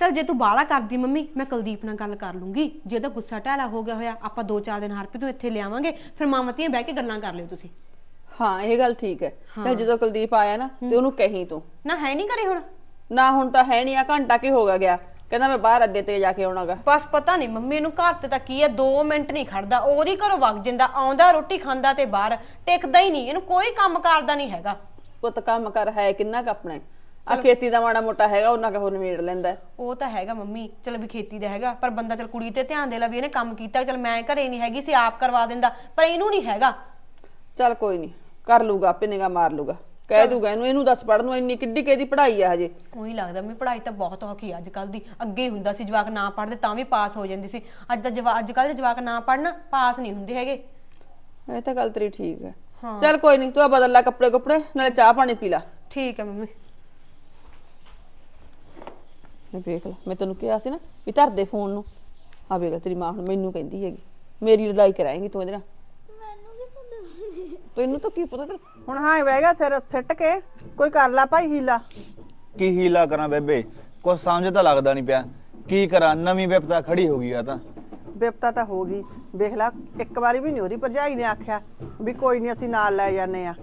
ਚਲ ਜੇ ਤੂੰ ਬਾਹਲਾ ਕਰਦੀ ਮੰਮੀ ਮੈਂ ਕੁਲਦੀਪ ਨਾਲ ਗੱਲ ਕਰ ਲੂੰਗੀ ਜੇ ਉਹਦਾ ਗੁੱਸਾ ਟਾਲਾ ਹੋ ਗਿਆ ਹੋਇਆ ਆਪਾਂ ਦੋ ਚਾਰ ਦਿਨ ਹਰਪੀ ਤੋਂ ਇੱਥੇ ਲਿਆਵਾਂਗੇ ਫਿਰ ਮਾਵਾਂ ਬਹਿ ਕੇ ਗੱਲਾਂ ਕਰ ਲਿਓ ਤੁਸੀਂ ਹਾਂ ਇਹ ਗੱਲ ਠੀਕ ਹੈ ਚਲ ਜਦੋਂ ਕੁਲਦੀਪ ਆਇਆ ਨਾ ਤੇ ਉਹਨੂੰ ਕਹੀਂ ਤੂੰ ਨਾ ਹੈ ਨਹੀਂ ਕਰੇ ਹੁਣ ਨਾ ਹੁਣ ਤਾਂ ਹੈ ਨਹੀਂ ਆ ਘੰਟਾ ਕੀ ਹੋ ਗਿਆ ਗਿਆ ਕਹਿੰਦਾ ਮੈਂ ਬਾਹਰ ਅੱਡੇ ਤੇ ਜਾ ਕੇ ਆਉਣਾਗਾ ਬਸ ਪਤਾ ਨਹੀਂ ਮੰਮੀ ਨੂੰ ਘਰ ਤੇ ਤਾਂ ਕੀ ਆ 2 ਮਿੰਟ ਨਹੀਂ ਖੜਦਾ ਉਹਦੀ ਘਰੋਂ ਵਗ ਜਾਂਦਾ ਆਉਂਦਾ ਰੋਟੀ ਖਾਂਦਾ ਤੇ ਬਾਹਰ ਟਿਕਦਾ ਹੀ ਨਹੀਂ ਇਹਨੂੰ ਕੋਈ ਕੰਮ ਕਰਦਾ ਨਹੀਂ ਹੈਗਾ ਪੁੱਤ ਕੰਮ ਕਰ ਹੈ ਕਿੰਨਾ ਕ ਆਪਣੇ ਆ ਖੇਤੀ ਦਾ ਮਾੜਾ ਮੋਟਾ ਹੈਗਾ ਉਹਨਾਂ ਕਾ ਹੋਰ ਨਿਬੇੜ ਲੈਂਦਾ ਉਹ ਤਾਂ ਹੈਗਾ ਮੰਮੀ ਚਲ ਵੀ ਖੇਤੀ ਦਾ ਹੈਗਾ ਪਰ ਬੰਦਾ ਚਲ ਕੁੜੀ ਤੇ ਧਿਆਨ ਦੇ ਲਾ ਵੀ ਇਹਨੇ ਕੰਮ ਕੀਤਾ ਚਲ ਮੈਂ ਘਰੇ ਨਹੀਂ ਹੈਗੀ ਸੀ ਆਪ ਕਰਵਾ ਦਿੰਦਾ ਪਰ ਇਹਨੂੰ ਨਹੀਂ ਹੈਗਾ ਚਲ ਕੋਈ ਨਹੀਂ ਕਰ ਲੂਗਾ ਪਿੰਨੇਗਾ ਮਾਰ ਲੂਗਾ ਕਹਿ ਦੂਗਾ ਇਹਨੂੰ ਇਹਨੂੰ ਦੱਸ ਪੜਨ ਨੂੰ ਇੰਨੀ ਕਿੱਡੀ ਕਿਹਦੀ ਪੜ੍ਹਾਈ ਆ ਹਜੇ ਉਹੀ ਲੱਗਦਾ ਮੈਂ ਪੜ੍ਹਾਈ ਤਾਂ ਬਹੁਤ ਔਖੀ ਅੱਜ ਕੱਲ ਦੀ ਅੱਗੇ ਹੁੰਦਾ ਸੀ ਜਵਾਕ ਨਾ ਪੜਦੇ ਤਾਂ ਵੀ ਪਾਸ ਹੋ ਜਾਂਦੀ ਸੀ ਅੱਜ ਦਾ ਜਵਾਕ ਅੱਜ ਕੱਲ ਦੇ ਜਵਾਕ ਨਾ ਪੜਨ ਪਾਸ ਨਹੀਂ ਹੁੰਦੇ ਹੈਗੇ ਇਹ ਤਾਂ ਗੱਲ ਤੇਰੀ ਠੀਕ ਹੈ ਚੱਲ ਕੋਈ ਨਹੀਂ ਤੂੰ ਆ ਬਦਲ ਲੈ ਕੱਪੜੇ ਕੱਪੜੇ ਨਾਲੇ ਚਾਹ ਪਾਣੀ ਪੀ ਲੈ ਠੀਕ ਹੈ ਮੰਮੀ ਮੈਂ ਵੇਖ ਲੈ ਮੈਂ ਤੈਨੂੰ ਕਿਹਾ ਸੀ ਨਾ ਵੀ ਧਰ ਦੇ ਫੋਨ ਨੂੰ ਆ ਵੇਖ ਲੈ ਤੇਰੀ ਮਾਂ ਹੁਣ ਮੈਨੂੰ ਕਹਿੰਦੀ ਹੈਗੀ ਮੇਰੀ ਲੜਾਈ ਕਰਾਏਂਗੀ ਤੂੰ ਇਹਦੇ ਨਾਲ ਤੈਨੂੰ ਤਾਂ ਕੀ ਪਤਾ ਤੇਰੇ ਹੁਣ ਹਾਂ ਗਿਆ ਸਿਰ ਸਿੱਟ ਕੇ ਕੋਈ ਕਰ ਲਾ ਭਾਈ ਹੀਲਾ ਕੀ ਹੀਲਾ ਕਰਾਂ ਬੇਬੇ ਕੁਝ ਸਮਝ ਤਾਂ ਲੱਗਦਾ ਨਹੀਂ ਪਿਆ ਕੀ ਕਰਾਂ ਨਵੀਂ ਵਿਪਤਾ ਖੜੀ ਹੋ ਗਈ ਆ ਤਾਂ ਵਿਪਤਾ ਤਾਂ ਹੋ ਗਈ ਵੇਖ ਲੈ ਇੱਕ ਵਾਰੀ ਵੀ ਨਹੀਂ ਉਹਦੀ ਭਰਜਾਈ ਨੇ ਆਖਿਆ ਵੀ ਕੋਈ ਨਹੀਂ ਅਸੀਂ ਨਾਲ ਲੈ ਜਾਂਦੇ ਆ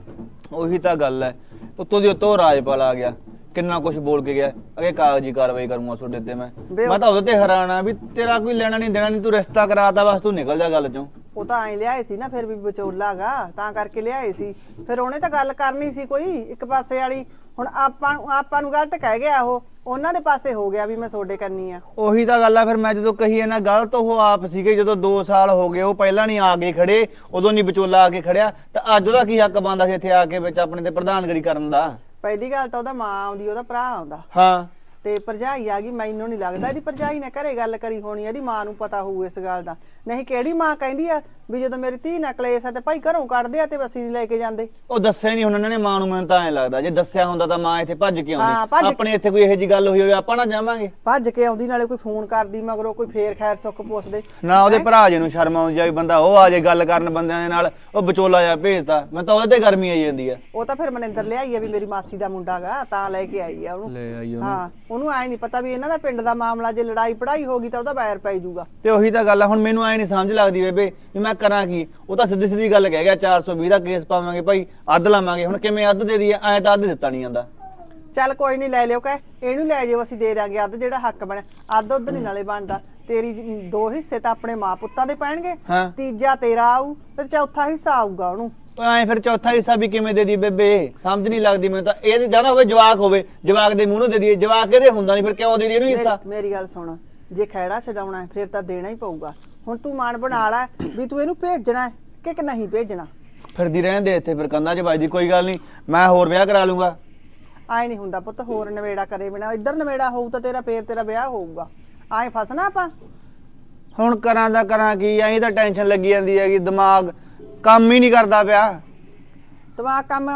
ਉਹੀ ਤਾਂ ਗੱਲ ਹੈ ਉੱਤੋਂ ਦੀ ਉੱਤੋਂ ਰਾਜਪਾਲ ਆ ਗਿਆ ਕਿੰਨਾ ਕੁਝ ਬੋਲ ਕੇ ਗਿਆ ਅਗੇ ਕਾਗਜ਼ੀ ਕਾਰਵਾਈ ਕਰੂੰਗਾ ਤੁਹਾਡੇ ਤੇ ਮੈਂ ਮੈਂ ਤਾਂ ਉਹਦੇ ਤੇ ਹੈਰਾਨ ਆ ਵੀ ਤੇਰਾ ਕੋਈ ਲੈਣਾ ਨਹੀਂ ਦੇਣਾ ਨਹੀਂ ਤੂੰ ਰਿਸ਼ਤਾ ਕਰਾਤਾ ਬਸ ਤੂੰ ਨਿਕਲ ਜਾ ਗੱਲ ਚੋਂ ਉਹ ਤਾਂ ਐ ਲਿਆਏ ਸੀ ਨਾ ਫਿਰ ਵੀ ਵਿਚੋਲਾਗਾ ਤਾਂ ਕਰਕੇ ਲਿਆਏ ਸੀ ਫਿਰ ਉਹਨੇ ਤਾਂ ਗੱਲ ਕਰਨੀ ਸੀ ਕੋਈ ਇੱਕ ਪਾਸੇ ਵਾਲੀ ਹੁਣ ਆਪਾਂ ਆਪਾਂ ਨੂੰ ਗਲਤ ਕਹਿ ਗਿਆ ਉਹ ਉਹਨਾਂ ਦੇ ਪਾਸੇ ਹੋ ਗਿਆ ਵੀ ਮੈਂ ਸੋਡੇ ਕਰਨੀ ਆ ਉਹੀ ਤਾਂ ਗੱਲ ਆ ਫਿਰ ਮੈਂ ਜਦੋਂ ਕਹੀ ਇਹਨਾਂ ਗਲਤ ਉਹ ਆਪ ਸੀਗੇ ਜਦੋਂ 2 ਸਾਲ ਹੋ ਗਏ ਉਹ ਪਹਿਲਾਂ ਨਹੀਂ ਆ ਕੇ ਖੜੇ ਉਦੋਂ ਨਹੀਂ ਵਿਚੋਲਾ ਆ ਕੇ ਖੜਿਆ ਤਾਂ ਅੱਜ ਉਹਦਾ ਕੀ ਹੱਕ ਬੰਦਾ ਸੀ ਇੱਥੇ ਆ ਕੇ ਵਿੱਚ ਆਪਣੇ ਤੇ ਪ੍ਰਧਾਨਗਰੀ ਕਰਨ ਦਾ ਪਹਿਲੀ ਗੱਲ ਤਾਂ ਉਹਦਾ ਮਾਂ ਆਉਂਦੀ ਉਹਦਾ ਭਰਾ ਆਉਂਦਾ ਹਾਂ ਤੇ ਭਰਜਾਈ ਆ ਗਈ ਮੈਨੂੰ ਨਹੀਂ ਲੱਗਦਾ ਇਹਦੀ ਭਰਜਾਈ ਨੇ ਘਰੇ ਗੱਲ ਕਰੀ ਹੋਣੀ ਇਹਦੀ ਮਾਂ ਨੂੰ ਪਤਾ ਹੋਊ ਇਸ ਗੱਲ ਦਾ ਨਹੀਂ ਕਿਹੜੀ ਮਾਂ ਕਹਿੰਦੀ ਆ ਵੀ ਜਦੋਂ ਮੇਰੀ ਧੀ ਨਾਲ ਕਲੇਸ਼ ਆ ਤੇ ਭਾਈ ਘਰੋਂ ਕੱਢਦੇ ਆ ਤੇ ਅਸੀਂ ਨਹੀਂ ਲੈ ਕੇ ਜਾਂਦੇ ਉਹ ਦੱਸਿਆ ਨਹੀਂ ਉਹਨਾਂ ਨੇ ਮਾਂ ਨੂੰ ਮੈਨੂੰ ਤਾਂ ਐ ਲੱਗਦਾ ਜੇ ਦੱਸਿਆ ਹੁੰਦਾ ਤਾਂ ਮਾਂ ਇੱਥੇ ਭੱਜ ਕੇ ਆਉਂਦੀ ਆਪਣੇ ਇੱਥੇ ਕੋਈ ਇਹੋ ਜੀ ਗੱਲ ਹੋਈ ਹੋਵੇ ਆਪਾਂ ਨਾ ਜਾਵਾਂਗੇ ਭੱਜ ਕੇ ਆਉਂਦੀ ਨਾਲੇ ਕੋਈ ਫੋਨ ਕਰਦੀ ਮਗਰੋਂ ਕੋਈ ਫੇਰ ਖੈਰ ਸੁੱਖ ਪੁੱਛਦੇ ਨਾ ਉਹਦੇ ਭਰਾ ਜੀ ਨੂੰ ਸ਼ਰਮ ਆਉਂਦੀ ਜਾਵੇ ਬੰਦਾ ਉਹ ਆ ਜੇ ਗੱਲ ਕਰਨ ਬੰਦਿਆਂ ਦੇ ਨਾਲ ਉਹ ਵਿਚੋਲਾ ਜਾ ਭੇਜਦਾ ਮੈਂ ਤਾਂ ਉਹਦੇ ਤੇ ਗਰਮੀ ਆਈ ਜਾਂਦੀ ਆ ਉਹ ਤਾਂ ਫਿਰ ਮਨਿੰਦਰ ਲਿਆਈ ਆ ਵੀ ਮੇਰੀ ਮਾਸੀ ਦਾ ਮੁੰਡਾਗਾ ਤਾਂ ਲੈ ਕੇ ਆਈ ਆ ਉਹਨੂੰ ਲੈ ਆਈ ਹਾਂ ਉਹਨੂੰ ਐ ਨਹੀਂ ਪਤਾ ਵੀ ਇਹਨਾਂ ਦਾ ਪਿੰਡ ਦਾ ਮਾਮਲਾ ਜੇ ਲੜਾਈ ਪੜਾਈ ਹੋ ਗਈ ਤਾਂ ਉਹਦਾ ਬੈਰ ਪੈ ਜੂਗਾ ਤੇ ਉਹੀ ਤਾਂ ਗੱਲ ਆ ਹੁਣ ਮੈਨੂੰ ਐ ਨਹੀਂ ਸਮਝ ਲੱਗਦੀ ਬੇਬੇ ਵੀ ਮੈਂ ਕਰਾਂ ਕੀ ਉਹ ਤਾਂ ਸਿੱਧੀ ਸਿੱਧੀ ਗੱਲ ਕਹਿ ਗਿਆ 420 ਦਾ ਕੇਸ ਪਾਵਾਂਗੇ ਭਾਈ ਅੱਧ ਲਾਵਾਂਗੇ ਹੁਣ ਕਿਵੇਂ ਅੱਧ ਦੇ ਦਈਏ ਐ ਤਾਂ ਅੱਧ ਦਿੱਤਾ ਨਹੀਂ ਜਾਂਦਾ ਚੱਲ ਕੋਈ ਨਹੀਂ ਲੈ ਲਿਓ ਕਹੇ ਇਹਨੂੰ ਲੈ ਜਿਓ ਅਸੀਂ ਦੇ ਦਾਂਗੇ ਅੱਧ ਜਿਹੜਾ ਹੱਕ ਬਣਿਆ ਅੱਧ ਉੱਧ ਨਹੀਂ ਨਾਲੇ ਬਣਦਾ ਤੇਰੀ ਦੋ ਹਿੱਸੇ ਤਾਂ ਆਪਣੇ ਮਾਪੁੱਤਾਂ ਦੇ ਪੈਣਗੇ ਤੀਜਾ ਤੇਰਾ ਆਊ ਤੇ ਚੌਥਾ ਹਿੱਸਾ ਆਊਗਾ ਉਹਨੂੰ ਐ ਫਿਰ ਚੌਥਾ ਹਿੱਸਾ ਵੀ ਕਿਵੇਂ ਦੇ ਦੀ ਬੇਬੇ ਸਮਝ ਨਹੀਂ ਲੱਗਦੀ ਮੈਨੂੰ ਤਾਂ ਇਹਦੀ ਜਾਨਾ ਹੋਵੇ ਜਵਾਕ ਹੋਵੇ ਜਵਾਕ ਦੇ ਮੂੰਹ ਨੂੰ ਦੇ ਦੀਏ ਜਵਾਕ ਇਹਦੇ ਹੁੰਦਾ ਨਹੀਂ ਫਿਰ ਕਿਉਂ ਦੇ ਦੀ ਇਹਨੂੰ ਹਿੱਸਾ ਮੇਰੀ ਗੱਲ ਸੁਣ ਜੇ ਖੈੜਾ ਛਡਾਉਣਾ ਹੈ ਫਿਰ ਤਾਂ ਦੇਣਾ ਹੀ ਪਊਗਾ ਹੁਣ ਤੂੰ ਮਾਨ ਬਣਾ ਲੈ ਵੀ ਤੂੰ ਇਹਨੂੰ ਭੇਜਣਾ ਹੈ ਕਿ ਨਹੀਂ ਭੇਜਣਾ ਫਿਰਦੀ ਰਹਿਣ ਦੇ ਇੱਥੇ ਫਿਰ ਕੰਨਾਂ 'ਚ ਵੱਜਦੀ ਕੋਈ ਗੱਲ ਨਹੀਂ ਮੈਂ ਹੋਰ ਵਿਆਹ ਕਰਾ ਲੂੰਗਾ ਆਏ ਨਹੀਂ ਹੁੰਦਾ ਪੁੱਤ ਹੋਰ ਨਵੇੜਾ ਕਰੇ ਬਿਨਾ ਇੱਧਰ ਨਵੇੜਾ ਹੋਊ ਤਾਂ ਤੇਰਾ ਫੇਰ ਤੇਰਾ ਵਿਆਹ ਹੋਊਗਾ ਆਏ ਫਸਣਾ ਆਪਾਂ ਹੁਣ ਕਰਾਂ ਦਾ ਕਰਾਂ ਕੀ ਐਂ ਤਾਂ ਟੈਨਸ਼ਨ ਲੱਗੀ ਜਾਂਦੀ ਹੈਗੀ ਦਿਮਾਗ ਕੰਮ ਹੀ ਨਹੀਂ ਕਰਦਾ ਪਿਆ ਤਵਾ ਕੰਮ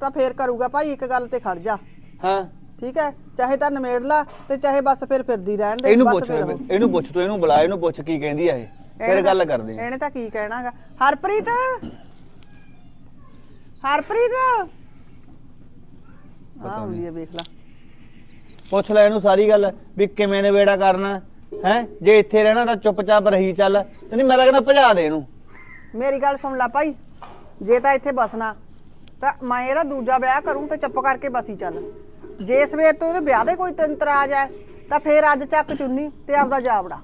ਤਾਂ ਫੇਰ ਕਰੂਗਾ ਭਾਈ ਇੱਕ ਗੱਲ ਤੇ ਖੜ ਜਾ ਹਾਂ ਠੀਕ ਹੈ ਚਾਹੇ ਤਾਂ ਨਮੇੜ ਲਾ ਤੇ ਚਾਹੇ ਬਸ ਫਿਰ ਫਿਰਦੀ ਰਹਿਣ ਦੇ ਇਹਨੂੰ ਪੁੱਛ ਇਹਨੂੰ ਪੁੱਛ ਤੂੰ ਇਹਨੂੰ ਬੁਲਾ ਇਹਨੂੰ ਪੁੱਛ ਕੀ ਕਹਿੰਦੀ ਆ ਇਹ ਫੇਰ ਗੱਲ ਕਰਦੇ ਆ ਇਹਨੇ ਤਾਂ ਕੀ ਕਹਿਣਾਗਾ ਹਰਪ੍ਰੀਤ ਹਰਪ੍ਰੀਤ ਆਉਂਦੀ ਐ ਵੇਖ ਲਾ ਪੁੱਛ ਲੈ ਇਹਨੂੰ ਸਾਰੀ ਗੱਲ ਵੀ ਕਿਵੇਂ ਨੇ ਵੇੜਾ ਕਰਨਾ ਹੈ ਜੇ ਇੱਥੇ ਰਹਿਣਾ ਤਾਂ ਚੁੱਪਚਾਪ ਰਹੀ ਚੱਲ ਤੇ ਨਹੀਂ ਮੈਂ ਤਾਂ ਕਹਿੰਦਾ ਭਜਾ ਦੇ ਇਹਨੂੰ ਮੇਰੀ ਗੱਲ ਸੁਣ ਲੈ ਭਾਈ ਜੇ ਤਾਂ ਇੱਥੇ ਬਸਣਾ ਤਾਂ ਮੈਂ ਇਹਦਾ ਦੂਜਾ ਵਿਆਹ ਕਰੂੰ ਤੇ ਚੁੱਪ ਕਰਕੇ ਬਸੀ ਚੱਲ ਜੇ ਸਵੇਰ ਤੋਂ ਉਹਦੇ ਵਿਆਹ ਦੇ ਕੋਈ ਤੰਤਰਾਜ ਹੈ ਤਾਂ ਫੇਰ ਅੱਜ ਚੱਕ ਚੁੰਨੀ ਤੇ ਆਪਦਾ ਜਾਵੜਾ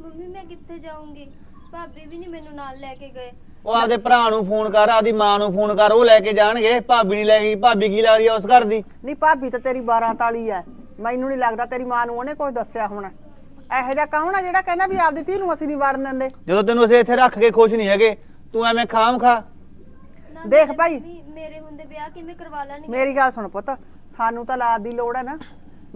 ਮੰਮੀ ਮੈਂ ਕਿੱਥੇ ਜਾਊਂਗੀ ਭਾਬੀ ਵੀ ਨਹੀਂ ਮੈਨੂੰ ਨਾਲ ਲੈ ਕੇ ਗਏ ਉਹ ਆਪਦੇ ਭਰਾ ਨੂੰ ਫੋਨ ਕਰ ਆਪਦੀ ਮਾਂ ਨੂੰ ਫੋਨ ਕਰ ਉਹ ਲੈ ਕੇ ਜਾਣਗੇ ਭਾਬੀ ਨਹੀਂ ਲੈ ਗਈ ਭਾਬੀ ਕੀ ਲੱਗਦੀ ਆ ਉਸ ਘਰ ਦੀ ਨਹੀਂ ਭਾਬੀ ਤਾਂ ਤੇਰੀ 12 ਤਾਲੀ ਐ ਮੈਨੂੰ ਨਹੀਂ ਲੱਗਦਾ ਤੇਰੀ ਮਾਂ ਨੂੰ ਉਹਨੇ ਕੁਝ ਦੱਸਿਆ ਹੋਣਾ ਇਹੋ ਜਿਹਾ ਕੌਣ ਆ ਜਿਹੜਾ ਕਹਿੰਦਾ ਵੀ ਆਪਦੀ ਧੀ ਨੂੰ ਅਸੀਂ ਨਹੀਂ ਵੜਨ ਦਿੰਦੇ ਜਦੋਂ ਤੈਨੂੰ ਅਸੀਂ ਇੱਥੇ ਰੱਖ ਕੇ ਖੁਸ਼ ਨਹੀਂ ਹੈਗੇ ਤੂੰ ਐਵੇਂ ਖਾਮ ਖਾ ਦੇਖ ਭਾਈ। ਮੇਰੇ ਹੁੰਦੇ ਵਿਆਹ ਕਿਵੇਂ ਕਰਵਾ ਲੈਣੀ ਮੇਰੀ ਗੱਲ ਸੁਣ ਪੁੱਤ ਸਾਨੂੰ ਤਾਂ ਲਾਦ ਦੀ ਲੋੜ ਹੈ ਨਾ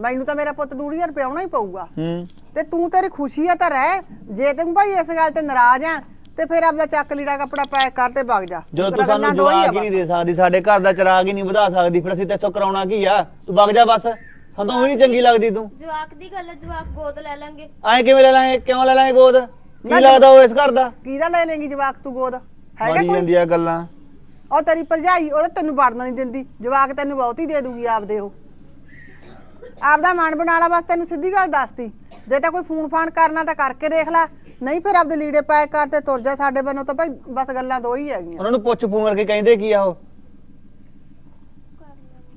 ਮੈਨੂੰ ਤਾਂ ਮੇਰਾ ਪੁੱਤ ਦੂੜੀਆਂ ਰੁਪਿਆਉਣਾ ਹੀ ਪਊਗਾ ਹੂੰ ਤੇ ਤੂੰ ਤੇਰੀ ਖੁਸ਼ੀ ਆ ਤਾਂ ਰਹਿ ਜੇ ਤੂੰ ਭਾਈ ਇਸ ਗੱਲ ਤੇ ਨਾਰਾਜ਼ ਆ ਤੇ ਫਿਰ ਆਪਦਾ ਚੱਕ ਲੀੜਾ ਕੱਪੜਾ ਪੈਕ ਕਰ ਤੇ ਭੱਗ ਜਾ ਜਦੋਂ ਤੂੰ ਸਾਨੂੰ ਜਵਾਬ ਨਹੀਂ ਦੇ ਸਕਦੀ ਸਾਡੇ ਘਰ ਦਾ ਚਿਰਾਗ ਹੀ ਨਹੀਂ ਵਧਾ ਸਕਦੀ ਫਿਰ ਅਸੀਂ ਤੇਥੋਂ ਕਰਾਉਣਾ ਕੀ ਆ ਤੂੰ ਭੱਗ ਜਾ ਬਸ ਹਾਂ ਤਾਂ ਨਹੀਂ ਚੰਗੀ ਲੱਗਦੀ ਤੂੰ ਜਵਾਕ ਦੀ ਗੱਲ ਹੈ ਜਵਾਕ ਗੋਦ ਲੈ ਲਾਂਗੇ ਐ ਕਿਵੇਂ ਲੈ ਲਾਂਗੇ ਕਿਉਂ ਲੈ ਲਾਂਗੇ ਗੋਦ ਕੀ ਲੱਗਦਾ ਉਹ ਇਸ ਘਰ ਦਾ ਕਿਹਦਾ ਲੈ ਲੇਂਗੀ ਜਵਾਕ ਤੂੰ ਗੋਦ ਹੈਗਾ ਮਾਰੀ ਕੋਈ ਆ ਗੱਲਾਂ ਉਹ ਤੇਰੀ ਭਰਜਾਈ ਉਹ ਤੈਨੂੰ ਵੜਨ ਨਹੀਂ ਦਿੰਦੀ ਜਵਾਕ ਤੈਨੂੰ ਬਹੁਤ ਹੀ ਦੇ ਦੂਗੀ ਆਪਦੇ ਉਹ ਆਪਦਾ ਮਨ ਬਣਾ ਲਾ ਬਸ ਤੈਨੂੰ ਸਿੱਧੀ ਗੱਲ ਦੱਸਦੀ ਜੇ ਤਾਂ ਕੋਈ ਫੋਨ ਫਾਨ ਕਰਨਾ ਤਾਂ ਕਰਕੇ ਦੇਖ ਲੈ ਨਹੀਂ ਫਿਰ ਆਪਦੇ ਲੀੜੇ ਪਾਇ ਕਰ ਤੇ ਤੁਰ ਜਾ ਸਾਡੇ ਬੰਨੋਂ ਤਾਂ ਭਾਈ ਬਸ ਗੱਲਾਂ ਦੋ ਹੀ ਹੈਗੀਆਂ ਉਹਨਾਂ ਨੂੰ ਪੁੱਛ ਫੋਨ ਕਰਕੇ ਕਹਿੰਦੇ ਕੀ ਆ ਉਹ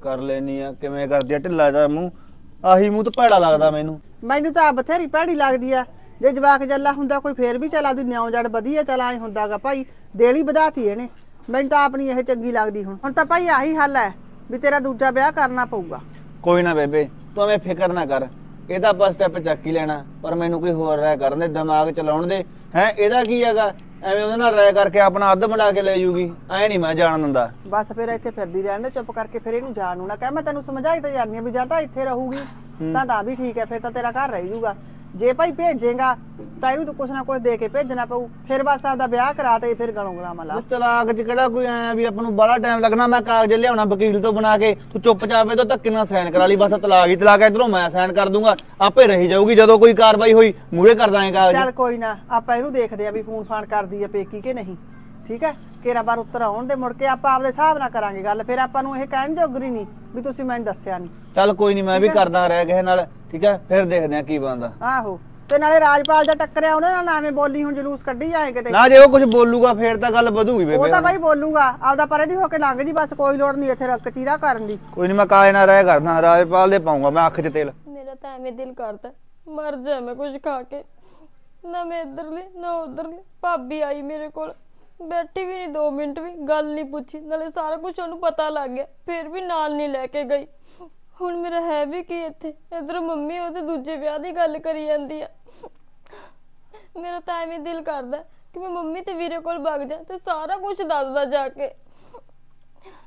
ਕਰ ਲੈਣੀ ਆ ਕਿਵੇਂ ਕਰਦੀ ਆ ਢਿੱਲਾ ਜਾ ਮੂੰਹ ਆਹੀ ਮੂੰਹ ਤਾਂ ਭੈੜਾ ਲੱਗਦਾ ਮੈਨੂੰ ਮੈਨੂੰ ਤਾਂ ਬਥੇਰੀ ਭੈੜੀ ਲੱਗਦੀ ਆ ਜੇ ਜਵਾਕ ਜੱਲਾ ਹੁੰਦਾ ਕੋਈ ਫੇਰ ਵੀ ਚਲਾ ਦੀ ਨਿਆਉ ਜੜ ਵਧੀਆ ਚਲਾ ਐ ਹੁੰਦਾਗਾ ਭਾਈ ਦੇਲੀ ਵਧਾਤੀ ਇਹਨੇ ਮੈਨੂੰ ਤਾਂ ਆਪਣੀ ਇਹ ਚੰਗੀ ਲੱਗਦੀ ਹੁਣ ਹੁਣ ਤਾਂ ਭਾਈ ਆਹੀ ਹੱਲ ਐ ਵੀ ਤੇਰਾ ਦੂਜਾ ਵਿਆਹ ਕਰਨਾ ਪਊਗਾ ਕੋਈ ਨਾ ਬੇਬੇ ਤੂੰ ਐਵੇਂ ਫਿਕਰ ਨਾ ਕਰ ਇਹਦਾ ਬਸ ਸਟੈਪ ਚੱਕ ਹੀ ਲੈਣਾ ਪਰ ਮੈਨੂੰ ਕੋਈ ਹੋਰ ਰਾਇ ਕਰਨ ਦੇ ਦਿਮਾਗ ਚਲਾਉਣ ਦੇ ਹੈ ਇਹਦਾ ਕੀ ਹੈਗਾ ਐਵੇਂ ਉਹਦੇ ਨਾਲ ਰਾਇ ਕਰਕੇ ਆਪਣਾ ਅੱਧ ਬਣਾ ਕੇ ਲੈ ਜੂਗੀ ਐ ਨਹੀਂ ਮੈਂ ਜਾਣ ਦਿੰਦਾ ਬਸ ਫਿਰ ਇੱਥੇ ਫਿਰਦੀ ਰਹਿਣ ਦੇ ਚੁੱਪ ਕਰਕੇ ਫਿਰ ਇਹਨੂੰ ਜਾਣ ਨੂੰ ਨਾ ਕਹਿ ਮੈਂ ਤੈਨੂੰ ਸਮਝਾਈ ਤਾਂ ਜਾਂਦੀ ਆ ਵੀ ਜਾਂ ਤਾਂ ਇੱਥੇ ਰਹੂਗੀ ਤਾਂ ਤਾਂ ਵੀ ਠੀਕ ਹੈ ਫਿਰ ਤਾਂ ਤੇਰਾ ਘਰ ਰਹਿ ਜੂਗਾ ਜੇ ਭਾਈ ਭੇਜੇਗਾ ਤਾਂ ਇਹਨੂੰ ਤੂੰ ਕੁਛ ਨਾ ਕੁਛ ਦੇ ਕੇ ਭੇਜਣਾ ਪਊ ਫਿਰ ਬਸ ਆਪਦਾ ਵਿਆਹ ਕਰਾ ਤੇ ਫਿਰ ਗਲਾ ਮਲਾ ਉਹ ਤਲਾਕ ਚ ਕਿਹੜਾ ਕੋਈ ਆਇਆ ਵੀ ਆਪਾਂ ਨੂੰ ਬੜਾ ਟਾਈਮ ਲੱਗਣਾ ਮੈਂ ਕਾਗਜ਼ ਲਿਆਉਣਾ ਵਕੀਲ ਤੋਂ ਬਣਾ ਕੇ ਤੂੰ ਚੁੱਪ ਚਾਪੇ ਤੋਂ ਧੱਕੇ ਨਾਲ ਸਾਈਨ ਕਰਾ ਲਈ ਬਸ ਤਲਾਕ ਹੀ ਤਲਾਕ ਇਧਰੋਂ ਮੈਂ ਸਾਈਨ ਕਰ ਦੂੰਗਾ ਆਪੇ ਰਹੀ ਜਾਊਗੀ ਜਦੋਂ ਕੋਈ ਕਾਰਵਾਈ ਹੋਈ ਮੂਰੇ ਕਰ ਦਾਂਗੇ ਚੱਲ ਕੋਈ ਨਾ ਆਪਾਂ ਇਹਨੂੰ ਦੇਖਦੇ ਆ ਵੀ ਫੋਨ ਫਾਨ ਕਰਦੀ ਆ ਪੇਕੀ ਕਿ ਨਹੀਂ ਠੀਕ ਹੈ ਕਿਹੜਾ ਬਾਰ ਉੱਤਰ ਆਉਣ ਦੇ ਮੁੜ ਕੇ ਆਪਾਂ ਆਪਦੇ ਹਿਸਾਬ ਨਾਲ ਕਰਾਂਗੇ ਗੱਲ ਫਿਰ ਆਪਾਂ ਨੂੰ ਇਹ ਕਹਿਣ ਜੋਗਰੀ ਨਹੀਂ ਵੀ ਤੁਸੀਂ ਮੈਨੂੰ ਦੱਸਿਆ ਨਹੀਂ ਚੱਲ ਕੋਈ ਨਹੀਂ ਮੈਂ ਵੀ ਕਰਦਾ ਰਹਿ ਗਏ ਨਾਲ ਠੀਕ ਹੈ ਫਿਰ ਦੇਖਦੇ ਆ ਕੀ ਬਣਦਾ ਆਹੋ ਤੇ ਨਾਲੇ ਰਾਜਪਾਲ ਦਾ ਟੱਕਰਿਆ ਉਹਨਾਂ ਨਾਲ ਐਵੇਂ ਬੋਲੀ ਹੁਣ ਜਲੂਸ ਕੱਢੀ ਜਾਏ ਕਿਤੇ ਨਾ ਜੇ ਉਹ ਕੁਝ ਬੋਲੂਗਾ ਫੇਰ ਤਾਂ ਗੱਲ ਵਧੂਗੀ ਬੇਬੇ ਉਹ ਤਾਂ ਬਾਈ ਬੋਲੂਗਾ ਆਪਦਾ ਪਰੇ ਦੀ ਹੋ ਕੇ ਲੰਘ ਜੀ ਬਸ ਕੋਈ ਲੋੜ ਨਹੀਂ ਇੱਥੇ ਰੱਖ ਚੀਰਾ ਕਰਨ ਦੀ ਕੋਈ ਨਹੀਂ ਮੈਂ ਕਾਲੇ ਨਾਲ ਰਹਿ ਕਰਦਾ ਰਾਜਪਾਲ ਦੇ ਪਾਉਂਗਾ ਮੈਂ ਅੱਖ 'ਚ ਤੇਲ ਮੇਰਾ ਤਾਂ ਐਵੇਂ ਦਿਲ ਕਰਦਾ ਮਰ ਜਾ ਮੈਂ ਕੁਝ ਖਾ ਕੇ ਨਾ ਮੈਂ ਲਈ ਨਾ ਲਈ ਭਾਬੀ ਆਈ ਮੇਰੇ ਕੋਲ ਬੈਠੀ ਵੀ ਨਹੀਂ 2 ਮਿੰਟ ਵੀ ਗੱਲ ਨਹੀਂ ਪੁੱਛੀ ਨਾਲੇ ਸਾਰਾ ਕੁਝ ਉਹਨੂੰ ਪਤਾ ਲੱਗ ਗਿਆ ਫਿਰ ਵੀ ਨਾਲ ਨਹੀਂ ਲੈ ਕੇ ਗਈ ਹੁਣ ਮੇਰਾ ਹੈ ਵੀ ਕੀ ਇੱਥੇ ਇਧਰ ਮੰਮੀ ਉਹਦੇ ਦੂਜੇ ਵਿਆਹ ਦੀ ਗੱਲ ਕਰੀ ਜਾਂਦੀ ਆ ਮੇਰਾ ਤਾਂ ਐਵੇਂ ਦਿਲ ਕਰਦਾ ਕਿ ਮੈਂ ਮੰਮੀ ਤੇ ਵੀਰੇ ਕੋਲ ਭੱਗ ਜਾ ਤੇ ਸਾਰਾ ਕੁਝ ਦੱਸਦਾ ਜਾ ਕੇ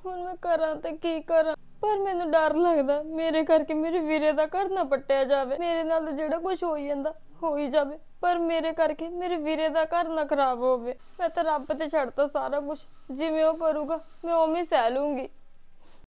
ਹੁਣ ਮੈਂ ਕਰਾਂ ਤੇ ਕੀ ਕਰਾਂ ਪਰ ਮੈਨੂੰ ਡਰ ਲੱਗਦਾ ਮੇਰੇ ਕਰਕੇ ਮੇਰੇ ਵੀਰੇ ਦਾ ਘਰ ਨਾ ਪੱਟਿਆ ਜਾਵੇ ਮੇਰੇ ਨਾਲ ਜਿਹੜਾ ਕੁਝ ਹੋਈ ਜਾਂਦਾ ਹੋਈ ਜਾਵੇ ਪਰ ਮੇਰੇ ਕਰਕੇ ਮੇਰੇ ਵੀਰੇ ਦਾ ਘਰ ਨਾ ਖਰਾਬ ਹੋਵੇ ਮੈਂ ਤਾਂ ਰੱਬ ਤੇ ਛੱਡਤਾ ਸਾਰਾ ਕੁਝ ਜਿਵੇਂ ਉਹ ਕਰੂਗਾ ਮੈਂ ਉਵੇਂ ਸਹਿ ਲੂੰਗੀ